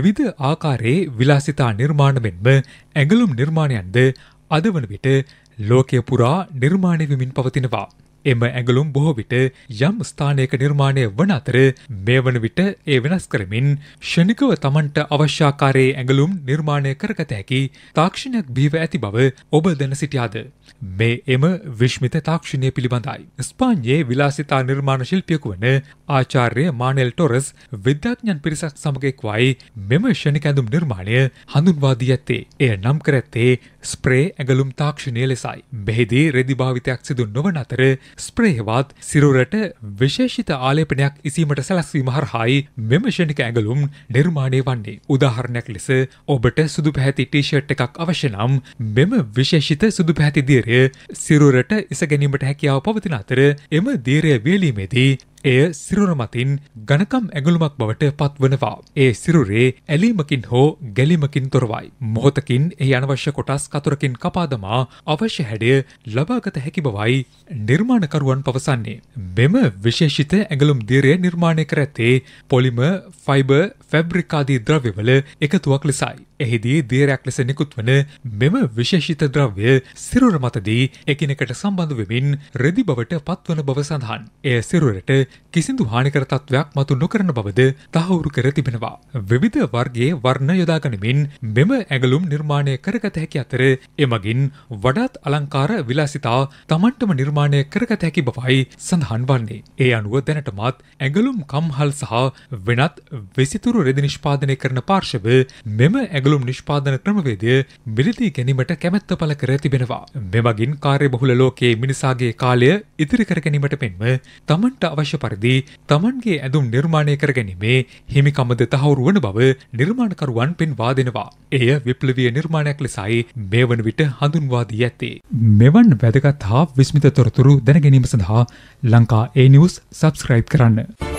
විවිධ ආකාරයේ විලාසිතා නිර්මාණ මෙන්ම ඇඟලුම් නිර්මාණයන්ද අද වන විට ලෝකය පුරා නිර්මාණය වෙමින් පවතිනවා. එම ඇඟලුම් බොහෝ විට යම් ස්ථානයක නිර්මාණය වන අතර මේ වන විට ඒ වෙනස් කරමින් ෂණිකව Tamanට අවශ්‍යාකාරයේ ඇඟලුම් නිර්මාණය කරගත හැකි තාක්ෂණයක් බිහිව ඇති බව ඔබ දැන සිටියාද? මේ එම විශ්මිත තාක්ෂණය පිළිබඳයි. ස්පාඤ්ඤයේ විලාසිතා නිර්මාණ ශිල්පියෙකු වන ආචාර්ය මානෙල් ටොරස් විද්‍යාඥයන් පිරිසක් සමග එක්වයි මෙම ෂණික ඇඳුම් නිර්මාණය හඳුන්වා දී ඇත්තේ. එය නම් කර ඇත්තේ ස්ප්‍රේ ඇඟලුම් තාක්ෂණය ලෙසයි. මෙහිදී රෙදි භාවිතයක් සිදු නොවන අතර ස්ප්‍රේහෙවත් සිරුරට විශේෂිත ආලේපනයක් ඉසීමට සැලස්වීම හරහායි මෙම ෂණික ඇඟලුම් නිර්මාණය වන්නේ. උදාහරණයක් ලෙස ඔබට සුදු පැහැති ටීෂර්ට් එකක් අවශ්‍ය නම් මෙම විශේෂිත සුදු පැහැති දීරය සිරුරට ඉසගැනීමට හැකියාව පවතින අතර එම දීරය වියලීමේදී එය සිරුර මතින් ඝනකම් ඇඟලුමක් බවට පත්වනවා. ඒ සිරුරේ ඇලීමකින් හෝ ගැලීමකින් තොරවයි. මොහොතකින් එහි අනවශ්‍ය කොටස් කතරකින් කපා දමා අවශ්‍ය හැඩය ලබාගත හැකි බවයි නිර්මාණකරුවන් පවසන්නේ. මෙම විශේෂිත ඇඟලුම් දීරය නිර්මාණය කර ඇත්තේ පොලිම, ෆයිබර්, ෆැබ්‍රික් ආදී ද්‍රව්‍යවල එකතුවක් ලෙසයි. එහිදී දේරයක් ලෙස නිකුත් වන මෙම විශේෂිත ද්‍රව්‍ය සිරුර මතදී එකිනෙකට සම්බන්ධ වෙමින් රෙදි බවට පත්වන බව සඳහන්. එය සිරුරට කිසිදු හානිකර තත්ත්වයක් මතු නොකරන බවද තහවුරු කර තිබෙනවා. විවිධ වර්ගයේ වර්ණ යොදාගනිමින් මෙම ඇගලුම් නිර්මාණය කරගත හැකි අතර එමගින් වඩාත් අලංකාර විලාසිතා තමන්ටම නිර්මාණය කරගත හැකි බවයි සඳහන් වන්නේ. ඒ අනුව දැනටමත් ඇගලුම් කම්හල් සහ වෙනත් වෙසිතුරු රෙදි නිෂ්පාදනය කරන පාර්ශව මෙම ඇගලුම් පුළුම් නිෂ්පාදන ක්‍රමවේදය මිලදී ගැනීමට කැමැත්ත පල කර තිබෙනවා. මෙමගින් කාර්ය බහුල ලෝකයේ මිනිසාගේ කාලය ඉතිරි කර ගැනීමට පෙන්ම තමන්ට අවශ්‍ය පරිදි තමන්ගේ ඇඳුම් නිර්මාණය කර ගැනීමේ හිමිකමද තහවුරුවන බව නිර්මාණකරුවන් පෙන්වා දෙනවා. එය විප්ලවිය නිර්මාණයක් ලෙසයි මේ වන විට හඳුන්වාදී ඇත්තේ. මෙවන් වැදගත් හා විස්මිත තොරතුරු දැනගැනීම සඳහා ලංකා ඒ නිවස් සබස්ක්‍රයිබ් කරන්න.